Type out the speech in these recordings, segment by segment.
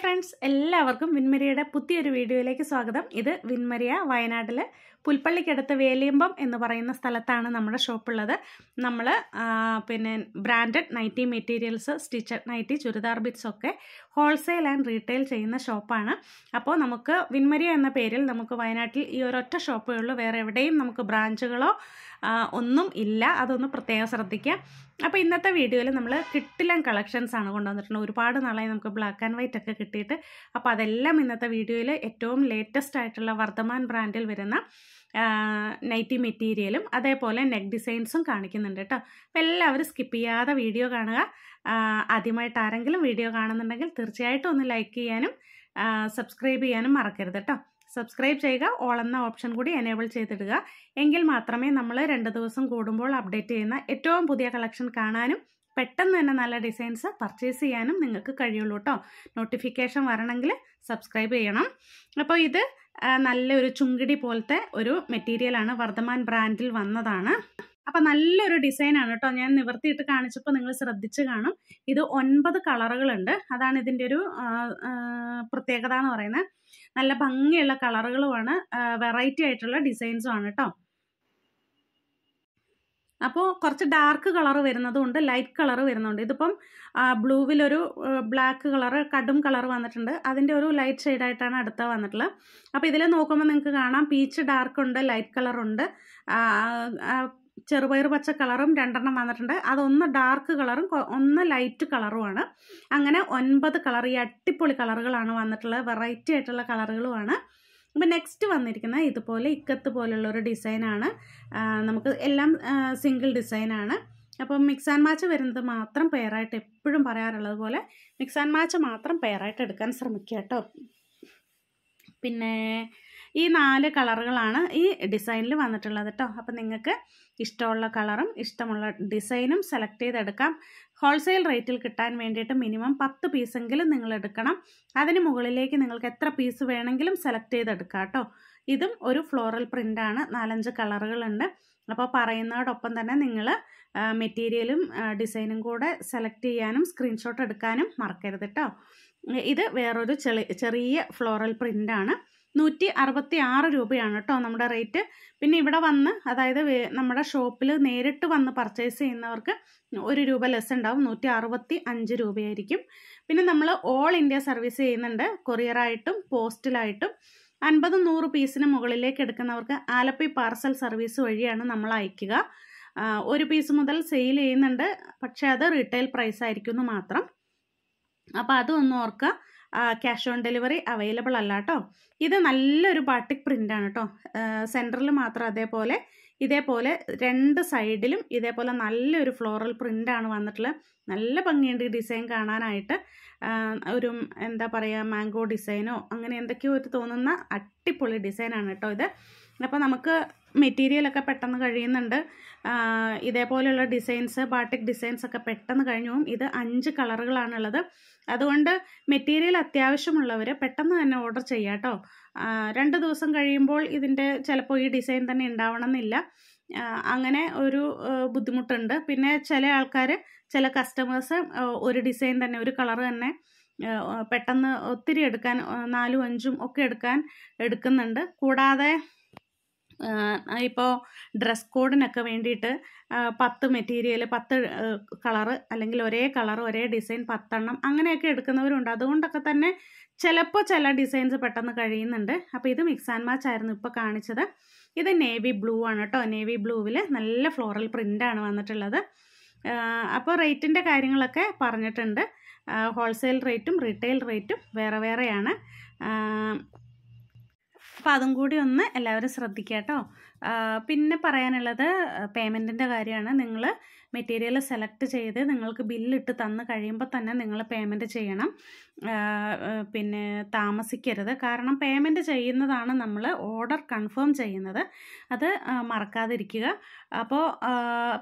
friends എല്ലാവർക്കും വിൻമരിയുടെ പുതിയൊരു വീഡിയോയിലേക്ക് സ്വാഗതം ഇത് വിൻമരിയ വയനാട്ടിൽ പുൽപ്പള്ളിക്കടുത്ത് വേലിയമ്പം എന്ന് പറയുന്ന സ്ഥലത്താണ് നമ്മുടെ ഷോപ്പുള്ളത് നമ്മൾ പിന്നെ branded nighty materials stitched nighty churidar bits ഒക്കെ ഹോൾസെയിൽ ആൻഡ് റീറ്റെയിൽ ചെയ്യുന്ന ഷോപ്പാണ് അപ്പോൾ നമുക്ക് വിൻമരിയ എന്ന പേരിൽ നമുക്ക് വയനാട്ടിൽ ഈ ഒരൊറ്റ ഷോപ്പേ ഉള്ളൂ വേറെ എവിടെയും നമുക്ക് ബ്രാഞ്ചുകളോ ഒന്നും ഇല്ല അതൊന്ന് പ്രത്യേകം ശ്രദ്ധിക്കാം അപ്പോൾ ഇന്നത്തെ വീഡിയോയിൽ നമ്മൾ കിട്ടിലൻ കളക്ഷൻസ് ആണ് കൊണ്ടുവന്നിട്ടുള്ളത് ഒരുപാട് നാളായി നമുക്ക് ബ്ലാക്ക് ആൻഡ് വൈറ്റ് ഒക്കെ കിട്ടിയിട്ട് അപ്പോൾ അതെല്ലാം ഇന്നത്തെ വീഡിയോയിൽ ഏറ്റവും ലേറ്റസ്റ്റ് ആയിട്ടുള്ള വർദ്ധമാൻ ബ്രാൻഡിൽ വരുന്ന നൈറ്റി മെറ്റീരിയലും അതേപോലെ നെക്ക് ഡിസൈൻസും കാണിക്കുന്നുണ്ട് കേട്ടോ അപ്പോൾ എല്ലാവരും സ്കിപ്പ് ചെയ്യാതെ വീഡിയോ കാണുക ആദ്യമായിട്ട് ആരെങ്കിലും വീഡിയോ കാണുന്നുണ്ടെങ്കിൽ തീർച്ചയായിട്ടും ഒന്ന് ലൈക്ക് ചെയ്യാനും സബ്സ്ക്രൈബ് ചെയ്യാനും മറക്കരുത് കേട്ടോ സബ്സ്ക്രൈബ് ചെയ്യുക ഓൾ എന്ന ഓപ്ഷൻ കൂടി എനേബിൾ ചെയ്തിടുക എങ്കിൽ മാത്രമേ നമ്മൾ രണ്ട് ദിവസം കൂടുമ്പോൾ അപ്ഡേറ്റ് ചെയ്യുന്ന ഏറ്റവും പുതിയ കളക്ഷൻ കാണാനും പെട്ടെന്ന് തന്നെ നല്ല ഡിസൈൻസ് പർച്ചേസ് ചെയ്യാനും നിങ്ങൾക്ക് കഴിയുള്ളൂ കേട്ടോ നോട്ടിഫിക്കേഷൻ വരണമെങ്കിൽ സബ്സ്ക്രൈബ് ചെയ്യണം അപ്പോൾ ഇത് നല്ലൊരു ചുങ്കിടി പോലത്തെ ഒരു മെറ്റീരിയലാണ് വർദ്ധമാൻ ബ്രാൻഡിൽ വന്നതാണ് അപ്പൊ നല്ലൊരു ഡിസൈനാണ് കേട്ടോ ഞാൻ നിവർത്തിയിട്ട് കാണിച്ചപ്പോൾ നിങ്ങൾ ശ്രദ്ധിച്ച് കാണും ഇത് ഒൻപത് കളറുകളുണ്ട് അതാണ് ഇതിൻ്റെ ഒരു പ്രത്യേകത എന്ന് പറയുന്നത് നല്ല ഭംഗിയുള്ള കളറുകളുമാണ് വെറൈറ്റി ആയിട്ടുള്ള ഡിസൈൻസും ആണ് കേട്ടോ അപ്പോൾ കുറച്ച് ഡാർക്ക് കളർ വരുന്നതുകൊണ്ട് ലൈറ്റ് കളർ വരുന്നുണ്ട് ഇതിപ്പം ബ്ലൂവിലൊരു ബ്ലാക്ക് കളർ കടും കളർ വന്നിട്ടുണ്ട് അതിൻ്റെ ഒരു ലൈറ്റ് ഷെയ്ഡായിട്ടാണ് അടുത്ത വന്നിട്ടുള്ളത് അപ്പോൾ ഇതിൽ നോക്കുമ്പോൾ നിങ്ങൾക്ക് കാണാം പീച്ച് ഡാർക്ക് ഉണ്ട് ലൈറ്റ് കളറുണ്ട് ചെറുപയർ പച്ച കളറും രണ്ടെണ്ണം വന്നിട്ടുണ്ട് അതൊന്ന് ഡാർക്ക് കളറും ഒന്ന് ലൈറ്റ് കളറുമാണ് അങ്ങനെ ഒൻപത് കളർ ഈ അട്ടിപ്പൊളി കളറുകളാണ് വന്നിട്ടുള്ളത് വെറൈറ്റി ആയിട്ടുള്ള കളറുകളുമാണ് അപ്പോൾ നെക്സ്റ്റ് വന്നിരിക്കുന്ന ഇതുപോലെ ഇക്കത്ത് പോലുള്ള ഒരു ഡിസൈനാണ് നമുക്ക് എല്ലാം സിംഗിൾ ഡിസൈനാണ് അപ്പം മിക്സ് ആൻഡ് മാച്ച് വരുന്നത് മാത്രം പെയറായിട്ട് എപ്പോഴും പറയാറുള്ളത് പോലെ മിക്സ് ആൻഡ് മാച്ച് മാത്രം പെയറായിട്ട് എടുക്കാൻ ശ്രമിക്കുക കേട്ടോ പിന്നെ ഈ നാല് കളറുകളാണ് ഈ ഡിസൈനിൽ വന്നിട്ടുള്ളത് കേട്ടോ അപ്പം നിങ്ങൾക്ക് ഇഷ്ടമുള്ള കളറും ഇഷ്ടമുള്ള ഡിസൈനും സെലക്ട് ചെയ്തെടുക്കാം ഹോൾസെയിൽ റേറ്റിൽ കിട്ടാൻ വേണ്ടിയിട്ട് മിനിമം പത്ത് പീസെങ്കിലും നിങ്ങൾ എടുക്കണം അതിന് മുകളിലേക്ക് നിങ്ങൾക്ക് എത്ര പീസ് വേണമെങ്കിലും സെലക്ട് ചെയ്തെടുക്കാം കേട്ടോ ഇതും ഒരു ഫ്ലോറൽ പ്രിൻ്റാണ് നാലഞ്ച് കളറുകളുണ്ട് അപ്പോൾ പറയുന്നതോടൊപ്പം തന്നെ നിങ്ങൾ മെറ്റീരിയലും ഡിസൈനും കൂടെ സെലക്ട് ചെയ്യാനും സ്ക്രീൻഷോട്ട് എടുക്കാനും മറക്കരുത് കേട്ടോ ഇത് വേറൊരു ചെറിയ ഫ്ലോറൽ പ്രിൻ്റാണ് നൂറ്റി അറുപത്തി ആറ് രൂപയാണ് കേട്ടോ നമ്മുടെ റേറ്റ് പിന്നെ ഇവിടെ വന്ന് അതായത് നമ്മുടെ ഷോപ്പിൽ നേരിട്ട് വന്ന് പർച്ചേസ് ചെയ്യുന്നവർക്ക് ഒരു രൂപ ലെസ് ഉണ്ടാവും നൂറ്റി അറുപത്തി അഞ്ച് രൂപയായിരിക്കും പിന്നെ നമ്മൾ ഓൾ ഇന്ത്യ സർവീസ് ചെയ്യുന്നുണ്ട് കൊറിയറായിട്ടും പോസ്റ്റിലായിട്ടും അൻപത് നൂറ് പീസിന് മുകളിലേക്ക് എടുക്കുന്നവർക്ക് ആലപ്പി പാർസൽ സർവീസ് വഴിയാണ് നമ്മൾ അയക്കുക ഒരു പീസ് മുതൽ സെയിൽ ചെയ്യുന്നുണ്ട് പക്ഷേ അത് റീറ്റെയിൽ പ്രൈസ് ആയിരിക്കും എന്ന് മാത്രം അപ്പോൾ അതൊന്ന് ഓർക്കുക ക്യാഷ് ഓൺ ഡെലിവറി അവൈലബിൾ അല്ല കേട്ടോ ഇത് നല്ലൊരു ബാട്ടിക് പ്രിൻ്റാണ് കേട്ടോ സെൻറ്ററിൽ മാത്രം അതേപോലെ ഇതേപോലെ രണ്ട് സൈഡിലും ഇതേപോലെ നല്ലൊരു ഫ്ലോറൽ പ്രിൻ്റാണ് വന്നിട്ടുള്ളത് നല്ല ഭംഗിയുണ്ട് ഈ ഡിസൈൻ കാണാനായിട്ട് ഒരു എന്താ പറയുക മാംഗോ ഡിസൈനോ അങ്ങനെ എന്തൊക്കെയോ ഒരു തോന്നുന്ന അടിപൊളി ഡിസൈനാണ് കേട്ടോ ഇത് അപ്പോൾ നമുക്ക് മെറ്റീരിയലൊക്കെ പെട്ടെന്ന് കഴിയുന്നുണ്ട് ഇതേപോലെയുള്ള ഡിസൈൻസ് ബാട്ടിക് ഡിസൈൻസ് ഒക്കെ പെട്ടെന്ന് കഴിഞ്ഞു പോകും ഇത് അഞ്ച് കളറുകളാണുള്ളത് അതുകൊണ്ട് മെറ്റീരിയൽ അത്യാവശ്യമുള്ളവർ പെട്ടെന്ന് തന്നെ ഓർഡർ ചെയ്യാം കേട്ടോ രണ്ട് ദിവസം കഴിയുമ്പോൾ ഇതിൻ്റെ ചിലപ്പോൾ ഈ ഡിസൈൻ തന്നെ ഉണ്ടാവണം അങ്ങനെ ഒരു ബുദ്ധിമുട്ടുണ്ട് പിന്നെ ചില ആൾക്കാർ ചില കസ്റ്റമേഴ്സ് ഒരു ഡിസൈൻ തന്നെ ഒരു കളർ തന്നെ പെട്ടെന്ന് ഒത്തിരി എടുക്കാൻ നാലും അഞ്ചും ഒക്കെ എടുക്കാൻ എടുക്കുന്നുണ്ട് കൂടാതെ ഇപ്പോൾ ഡ്രസ് കോഡിനൊക്കെ വേണ്ടിയിട്ട് പത്ത് മെറ്റീരിയൽ പത്ത് കളറ് അല്ലെങ്കിൽ ഒരേ കളർ ഒരേ ഡിസൈൻ പത്തെണ്ണം അങ്ങനെയൊക്കെ എടുക്കുന്നവരുണ്ട് അതുകൊണ്ടൊക്കെ തന്നെ ചിലപ്പോൾ ചില ഡിസൈൻസ് പെട്ടെന്ന് കഴിയുന്നുണ്ട് അപ്പോൾ ഇത് മിക്സ് ആൻഡ് മാച്ച് ആയിരുന്നു ഇപ്പോൾ കാണിച്ചത് ഇത് നേവി ബ്ലൂ ആണ് കേട്ടോ നേവി ബ്ലൂവിൽ നല്ല ഫ്ലോറൽ പ്രിൻ്റാണ് വന്നിട്ടുള്ളത് അപ്പോൾ റേറ്റിൻ്റെ കാര്യങ്ങളൊക്കെ പറഞ്ഞിട്ടുണ്ട് ഹോൾസെയിൽ റേറ്റും റീറ്റെയിൽ റേറ്റും വേറെ വേറെയാണ് അപ്പോൾ അതും കൂടി ഒന്ന് എല്ലാവരും ശ്രദ്ധിക്കുക പിന്നെ പറയാനുള്ളത് പേയ്മെൻറ്റിൻ്റെ കാര്യമാണ് നിങ്ങൾ മെറ്റീരിയൽ സെലക്ട് ചെയ്ത് നിങ്ങൾക്ക് ബില്ലിട്ട് തന്നു കഴിയുമ്പോൾ തന്നെ നിങ്ങൾ പേയ്മെൻറ്റ് ചെയ്യണം പിന്നെ താമസിക്കരുത് കാരണം പേയ്മെൻറ്റ് ചെയ്യുന്നതാണ് നമ്മൾ ഓർഡർ കൺഫേം ചെയ്യുന്നത് അത് മറക്കാതിരിക്കുക അപ്പോൾ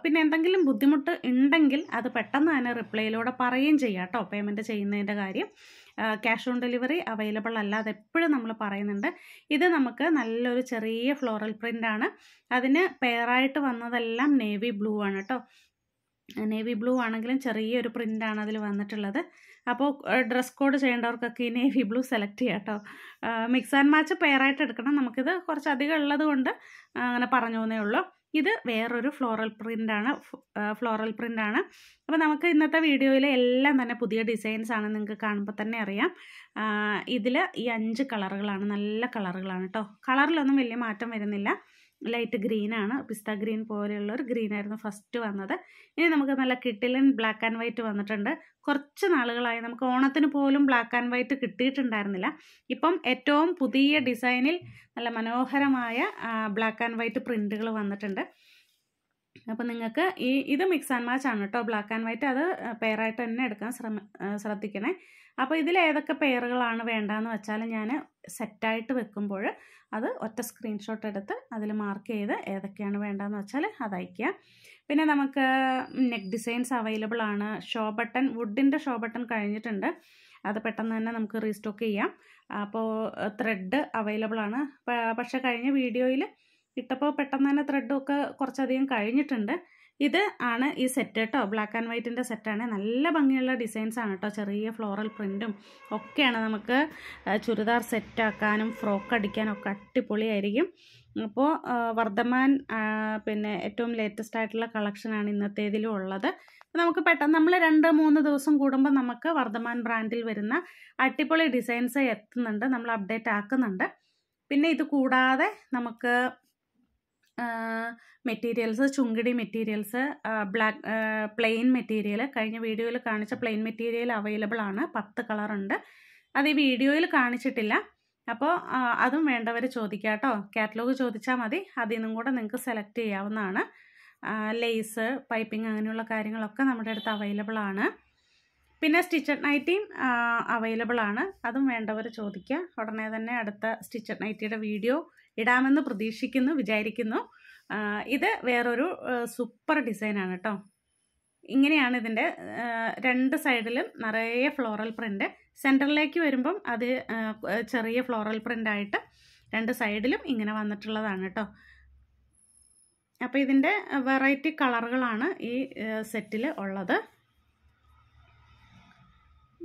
പിന്നെ എന്തെങ്കിലും ബുദ്ധിമുട്ട് ഉണ്ടെങ്കിൽ അത് പെട്ടെന്ന് തന്നെ റിപ്ലൈയിലൂടെ പറയുകയും ചെയ്യാം കേട്ടോ പേയ്മെൻറ്റ് ചെയ്യുന്നതിൻ്റെ കാര്യം ക്യാഷ് ഓൺ ഡെലിവറി അവൈലബിൾ അല്ല അതെപ്പോഴും നമ്മൾ പറയുന്നുണ്ട് ഇത് നമുക്ക് നല്ലൊരു ചെറിയ ഫ്ലോറൽ പ്രിൻ്റാണ് അതിന് പെയറായിട്ട് വന്നതെല്ലാം നേവി ബ്ലൂ ആണ് കേട്ടോ നേവി ബ്ലൂ ആണെങ്കിലും ചെറിയൊരു പ്രിൻ്റാണ് അതിൽ വന്നിട്ടുള്ളത് അപ്പോൾ ഡ്രസ് കോഡ് ചെയ്യേണ്ടവർക്കൊക്കെ ഈ നേവി ബ്ലൂ സെലക്ട് ചെയ്യാം കേട്ടോ മിക്സ് ആൻഡ് മാച്ച് പെയറായിട്ട് എടുക്കണം നമുക്കിത് കുറച്ചധികം ഉള്ളത് കൊണ്ട് അങ്ങനെ പറഞ്ഞു പോകുന്നേ ഉള്ളൂ ഇത് വേറൊരു ഫ്ലോറൽ പ്രിൻ്റാണ് ഫ്ലോറൽ പ്രിൻ്റാണ് അപ്പോൾ നമുക്ക് ഇന്നത്തെ വീഡിയോയിൽ എല്ലാം തന്നെ പുതിയ ഡിസൈൻസ് ആണ് നിങ്ങൾക്ക് കാണുമ്പോൾ തന്നെ അറിയാം ഇതിൽ ഈ അഞ്ച് കളറുകളാണ് നല്ല കളറുകളാണ് കേട്ടോ കളറിലൊന്നും വലിയ മാറ്റം വരുന്നില്ല ലൈറ്റ് ഗ്രീനാണ് പിസ്ത ഗ്രീൻ പോലെയുള്ള ഒരു ഗ്രീനായിരുന്നു ഫസ്റ്റ് വന്നത് ഇനി നമുക്ക് നല്ല കിട്ടിലൻ ബ്ലാക്ക് ആൻഡ് വൈറ്റ് വന്നിട്ടുണ്ട് കുറച്ച് നാളുകളായി നമുക്ക് ഓണത്തിന് പോലും ബ്ലാക്ക് ആൻഡ് വൈറ്റ് കിട്ടിയിട്ടുണ്ടായിരുന്നില്ല ഇപ്പം ഏറ്റവും പുതിയ ഡിസൈനിൽ നല്ല മനോഹരമായ ബ്ലാക്ക് ആൻഡ് വൈറ്റ് പ്രിൻറ്റുകൾ വന്നിട്ടുണ്ട് അപ്പോൾ നിങ്ങൾക്ക് ഈ ഇത് മിക്സ് ആൻഡ് മാച്ച് ആണ് കേട്ടോ ബ്ലാക്ക് ആൻഡ് വൈറ്റ് അത് പെയറായിട്ട് തന്നെ എടുക്കാൻ ശ്രമ ശ്രദ്ധിക്കണേ അപ്പോൾ ഇതിൽ ഏതൊക്കെ പേറുകളാണ് വേണ്ടതെന്ന് വെച്ചാൽ ഞാൻ സെറ്റായിട്ട് വെക്കുമ്പോൾ അത് ഒറ്റ സ്ക്രീൻഷോട്ട് എടുത്ത് അതിൽ മാർക്ക് ചെയ്ത് ഏതൊക്കെയാണ് വേണ്ടതെന്ന് വെച്ചാൽ അത് അയക്കുക പിന്നെ നമുക്ക് നെക്ക് ഡിസൈൻസ് അവൈലബിൾ ആണ് ഷോ ബട്ടൺ വുഡിൻ്റെ ഷോ ബട്ടൺ കഴിഞ്ഞിട്ടുണ്ട് അത് പെട്ടെന്ന് തന്നെ നമുക്ക് റീസ്റ്റോക്ക് ചെയ്യാം അപ്പോൾ ത്രെഡ് അവൈലബിൾ ആണ് പക്ഷേ കഴിഞ്ഞ വീഡിയോയിൽ ഇട്ടപ്പോൾ പെട്ടെന്ന് തന്നെ ത്രെഡൊക്കെ കുറച്ചധികം കഴിഞ്ഞിട്ടുണ്ട് ഇത് ആണ് ഈ സെറ്റ് കേട്ടോ ബ്ലാക്ക് ആൻഡ് വൈറ്റിൻ്റെ സെറ്റാണ് നല്ല ഭംഗിയുള്ള ഡിസൈൻസ് ആണ് കേട്ടോ ചെറിയ ഫ്ലോറൽ പ്രിൻറ്റും ഒക്കെയാണ് നമുക്ക് ചുരിദാർ സെറ്റാക്കാനും ഫ്രോക്ക് അടിക്കാനും ഒക്കെ അടിപൊളിയായിരിക്കും അപ്പോൾ വർദ്ധമാൻ പിന്നെ ഏറ്റവും ലേറ്റസ്റ്റ് ആയിട്ടുള്ള കളക്ഷനാണ് ഇന്നത്തേതിലും ഉള്ളത് നമുക്ക് പെട്ടെന്ന് നമ്മൾ രണ്ട് മൂന്ന് ദിവസം കൂടുമ്പോൾ നമുക്ക് വർദ്ധമാൻ ബ്രാൻഡിൽ വരുന്ന അടിപൊളി ഡിസൈൻസ് എത്തുന്നുണ്ട് നമ്മൾ അപ്ഡേറ്റ് ആക്കുന്നുണ്ട് പിന്നെ ഇത് കൂടാതെ നമുക്ക് materials chungidi materials black plain material കഴിഞ്ഞ വീഡിയോയിൽ കാണിച്ച പ്ലെയിൻ മെറ്റീരിയൽ അവൈലബിൾ ആണ് പത്ത് കളറുണ്ട് അത് ഈ വീഡിയോയിൽ കാണിച്ചിട്ടില്ല അപ്പോൾ അതും വേണ്ടവർ ചോദിക്കുക കേട്ടോ കാറ്റലോഗ് ചോദിച്ചാൽ മതി അതിൽ നിന്നും കൂടെ നിങ്ങൾക്ക് സെലക്ട് ചെയ്യാവുന്നതാണ് ലേസ് പൈപ്പിംഗ് അങ്ങനെയുള്ള കാര്യങ്ങളൊക്കെ നമ്മുടെ അടുത്ത് അവൈലബിൾ ആണ് പിന്നെ സ്റ്റിച്ചഡ് നൈറ്റിയും അവൈലബിൾ ആണ് അതും വേണ്ടവർ ചോദിക്കുക ഉടനെ തന്നെ അടുത്ത സ്റ്റിച്ചഡ് നൈറ്റിയുടെ വീഡിയോ ഇടാമെന്ന് പ്രതീക്ഷിക്കുന്നു വിചാരിക്കുന്നു ഇത് വേറൊരു സൂപ്പർ ഡിസൈനാണ് കേട്ടോ ഇങ്ങനെയാണ് ഇതിൻ്റെ രണ്ട് സൈഡിലും നിറയെ ഫ്ലോറൽ പ്രിൻ്റ് സെൻറ്ററിലേക്ക് വരുമ്പം അത് ചെറിയ ഫ്ലോറൽ പ്രിൻ്റായിട്ട് രണ്ട് സൈഡിലും ഇങ്ങനെ വന്നിട്ടുള്ളതാണ് കേട്ടോ അപ്പോൾ ഇതിൻ്റെ വെറൈറ്റി കളറുകളാണ് ഈ സെറ്റിൽ ഉള്ളത്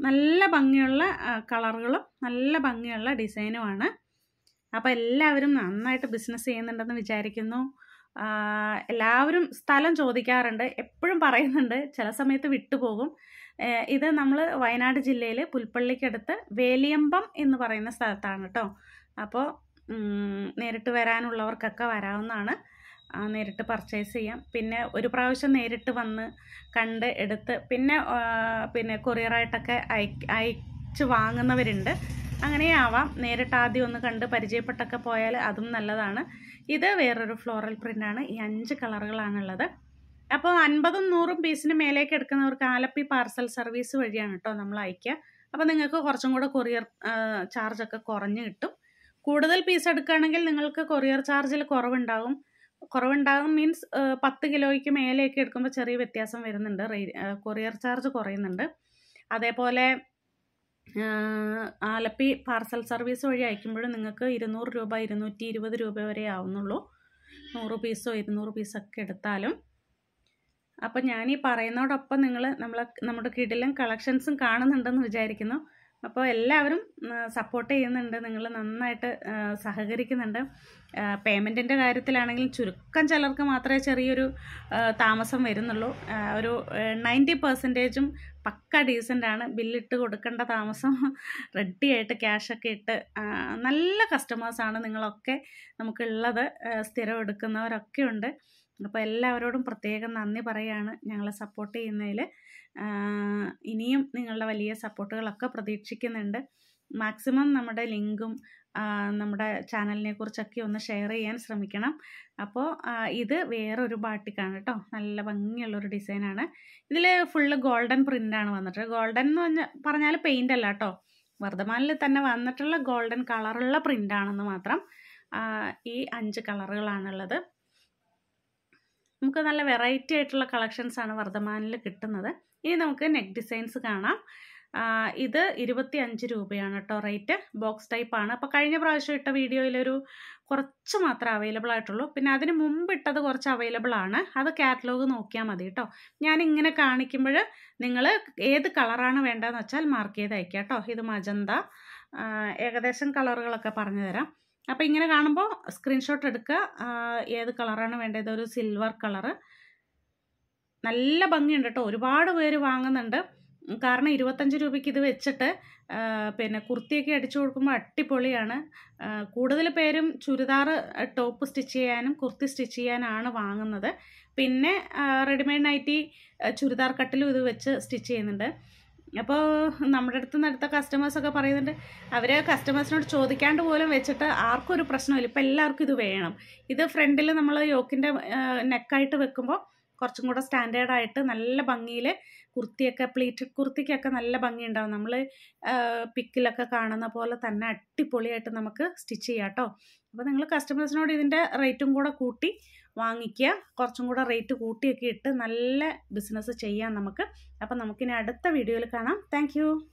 നല്ല ഭംഗിയുള്ള കളറുകളും നല്ല ഭംഗിയുള്ള ഡിസൈനുമാണ് അപ്പോൾ എല്ലാവരും നന്നായിട്ട് ബിസിനസ് ചെയ്യുന്നുണ്ടെന്ന് വിചാരിക്കുന്നു എല്ലാവരും സ്ഥലം ചോദിക്കാറുണ്ട് എപ്പോഴും പറയുന്നുണ്ട് ചില സമയത്ത് വിട്ടുപോകും ഇത് നമ്മൾ വയനാട് ജില്ലയിൽ പുൽപ്പള്ളിക്കടുത്ത് വേലിയമ്പം എന്ന് പറയുന്ന സ്ഥലത്താണ് കേട്ടോ അപ്പോൾ നേരിട്ട് വരാനുള്ളവർക്കൊക്കെ വരാവുന്നതാണ് നേരിട്ട് പർച്ചേസ് ചെയ്യാം പിന്നെ ഒരു പ്രാവശ്യം നേരിട്ട് വന്ന് കണ്ട് എടുത്ത് പിന്നെ പിന്നെ കൊറിയറായിട്ടൊക്കെ അയച്ച് വാങ്ങുന്നവരുണ്ട് അങ്ങനെ ആവാം നേരിട്ട് ആദ്യം ഒന്ന് കണ്ട് പരിചയപ്പെട്ടൊക്കെ പോയാൽ അതും നല്ലതാണ് ഇത് വേറൊരു ഫ്ലോറൽ പ്രിൻ്റാണ് ഈ അഞ്ച് കളറുകളാണുള്ളത് അപ്പോൾ അൻപതും നൂറും പീസിന് മേലേക്ക് എടുക്കുന്നവർക്ക് ആലപ്പി പാർസൽ സർവീസ് വഴിയാണ് കേട്ടോ നമ്മൾ അയക്കുക അപ്പോൾ നിങ്ങൾക്ക് കുറച്ചും കൂടെ കൊറിയർ ചാർജൊക്കെ കുറഞ്ഞ് കിട്ടും കൂടുതൽ പീസ് എടുക്കുകയാണെങ്കിൽ നിങ്ങൾക്ക് കൊറിയർ ചാർജിൽ കുറവുണ്ടാകും കുറവുണ്ടാകും മീൻസ് പത്ത് കിലോയ്ക്ക് മേലെയൊക്കെ എടുക്കുമ്പോൾ ചെറിയ വ്യത്യാസം വരുന്നുണ്ട് കൊറിയർ ചാർജ് കുറയുന്നുണ്ട് അതേപോലെ ആലപ്പി പാർസൽ സർവീസ് വഴി അയക്കുമ്പോഴും നിങ്ങൾക്ക് ഇരുന്നൂറ് രൂപ ഇരുന്നൂറ്റി ഇരുപത് രൂപ വരെ ആവുന്നുള്ളൂ നൂറ് പീസോ ഇരുന്നൂറ് പീസൊക്കെ എടുത്താലും അപ്പം ഞാൻ ഈ പറയുന്നതോടൊപ്പം നിങ്ങൾ നമ്മൾ നമ്മുടെ കിടിലും കളക്ഷൻസും കാണുന്നുണ്ടെന്ന് വിചാരിക്കുന്നു അപ്പോൾ എല്ലാവരും സപ്പോർട്ട് ചെയ്യുന്നുണ്ട് നിങ്ങൾ നന്നായിട്ട് സഹകരിക്കുന്നുണ്ട് പേയ്മെൻറ്റിൻ്റെ കാര്യത്തിലാണെങ്കിൽ ചുരുക്കം ചിലർക്ക് മാത്രമേ ചെറിയൊരു താമസം വരുന്നുള്ളൂ ഒരു നയൻറ്റി പെർസെൻറ്റേജും പക്ക ഡീസൻ്റാണ് ബില്ലിട്ട് കൊടുക്കേണ്ട താമസം റെഡിയായിട്ട് ക്യാഷൊക്കെ ഇട്ട് നല്ല കസ്റ്റമേഴ്സാണ് നിങ്ങളൊക്കെ നമുക്കുള്ളത് സ്ഥിരം എടുക്കുന്നവരൊക്കെ ഉണ്ട് അപ്പോൾ എല്ലാവരോടും പ്രത്യേകം നന്ദി പറയുകയാണ് ഞങ്ങളെ സപ്പോർട്ട് ചെയ്യുന്നതിൽ ഇനിയും നിങ്ങളുടെ വലിയ സപ്പോർട്ടുകളൊക്കെ പ്രതീക്ഷിക്കുന്നുണ്ട് മാക്സിമം നമ്മുടെ ലിങ്കും നമ്മുടെ ചാനലിനെ കുറിച്ചൊക്കെ ഒന്ന് ഷെയർ ചെയ്യാൻ ശ്രമിക്കണം അപ്പോൾ ഇത് വേറൊരു ബാട്ടിക്കാണ് കേട്ടോ നല്ല ഭംഗിയുള്ളൊരു ഡിസൈനാണ് ഇതിൽ ഫുള്ള് ഗോൾഡൻ പ്രിൻ്റാണ് വന്നിട്ട് ഗോൾഡൻ എന്ന് പറഞ്ഞാൽ പറഞ്ഞാൽ പെയിൻ്റ് അല്ല കേട്ടോ വർദ്ധമാനിൽ തന്നെ വന്നിട്ടുള്ള ഗോൾഡൻ കളറുള്ള പ്രിൻ്റാണെന്ന് മാത്രം ഈ അഞ്ച് കളറുകളാണുള്ളത് നമുക്ക് നല്ല വെറൈറ്റി ആയിട്ടുള്ള കളക്ഷൻസാണ് വർദ്ധമാനിൽ കിട്ടുന്നത് ഇനി നമുക്ക് നെക്ക് ഡിസൈൻസ് കാണാം ഇത് ഇരുപത്തി അഞ്ച് രൂപയാണ് കേട്ടോ റേറ്റ് ബോക്സ് ടൈപ്പ് ആണ് അപ്പോൾ കഴിഞ്ഞ പ്രാവശ്യം ഇട്ട വീഡിയോയിലൊരു കുറച്ച് മാത്രം അവൈലബിൾ ആയിട്ടുള്ളൂ പിന്നെ അതിന് മുമ്പ് ഇട്ടത് കുറച്ച് അവൈലബിൾ ആണ് അത് കാറ്റലോഗ് നോക്കിയാൽ മതി കേട്ടോ ഞാൻ ഇങ്ങനെ കാണിക്കുമ്പോൾ നിങ്ങൾ ഏത് കളറാണ് വേണ്ടതെന്ന് വെച്ചാൽ മാർക്ക് ചെയ്ത് അയക്കാം കേട്ടോ ഇത് മജന്ത ഏകദേശം കളറുകളൊക്കെ പറഞ്ഞു തരാം അപ്പോൾ ഇങ്ങനെ കാണുമ്പോൾ സ്ക്രീൻഷോട്ട് എടുക്കുക ഏത് കളറാണ് വേണ്ടത് ഒരു സിൽവർ കളറ് നല്ല ഭംഗിയുണ്ട് കേട്ടോ ഒരുപാട് പേര് വാങ്ങുന്നുണ്ട് കാരണം ഇരുപത്തഞ്ച് രൂപയ്ക്ക് ഇത് വെച്ചിട്ട് പിന്നെ കുർത്തിയൊക്കെ അടിച്ചു കൊടുക്കുമ്പോൾ അട്ടിപൊളിയാണ് കൂടുതൽ പേരും ചുരിദാർ ടോപ്പ് സ്റ്റിച്ച് ചെയ്യാനും കുർത്തി സ്റ്റിച്ച് ചെയ്യാനാണ് വാങ്ങുന്നത് പിന്നെ റെഡിമെയ്ഡ് നൈറ്റി ചുരിദാർ കട്ടിലും ഇത് വെച്ച് സ്റ്റിച്ച് ചെയ്യുന്നുണ്ട് അപ്പോൾ നമ്മുടെ അടുത്ത് നിന്ന് അടുത്ത കസ്റ്റമേഴ്സൊക്കെ പറയുന്നുണ്ട് അവർ കസ്റ്റമേഴ്സിനോട് ചോദിക്കാണ്ട് പോലും വെച്ചിട്ട് ആർക്കും ഒരു പ്രശ്നമില്ല ഇപ്പം എല്ലാവർക്കും ഇത് വേണം ഇത് ഫ്രണ്ടിൽ നമ്മൾ യോക്കിൻ്റെ നെക്കായിട്ട് വെക്കുമ്പോൾ കുറച്ചും കൂടെ സ്റ്റാൻഡേർഡായിട്ട് നല്ല ഭംഗിയിൽ കുർത്തിയൊക്കെ പ്ലീറ്റഡ് കുർത്തിക്കൊക്കെ നല്ല ഭംഗി ഉണ്ടാവും നമ്മൾ പിക്കിലൊക്കെ കാണുന്ന പോലെ തന്നെ അടിപൊളിയായിട്ട് നമുക്ക് സ്റ്റിച്ച് ചെയ്യാം കേട്ടോ അപ്പോൾ നിങ്ങൾ കസ്റ്റമേഴ്സിനോട് ഇതിൻ്റെ റേറ്റും കൂടെ കൂട്ടി വാങ്ങിക്കുക കുറച്ചും കൂടെ റേറ്റ് കൂട്ടിയൊക്കെ ഇട്ട് നല്ല ബിസിനസ് ചെയ്യാം നമുക്ക് അപ്പം നമുക്കിനി അടുത്ത വീഡിയോയിൽ കാണാം താങ്ക്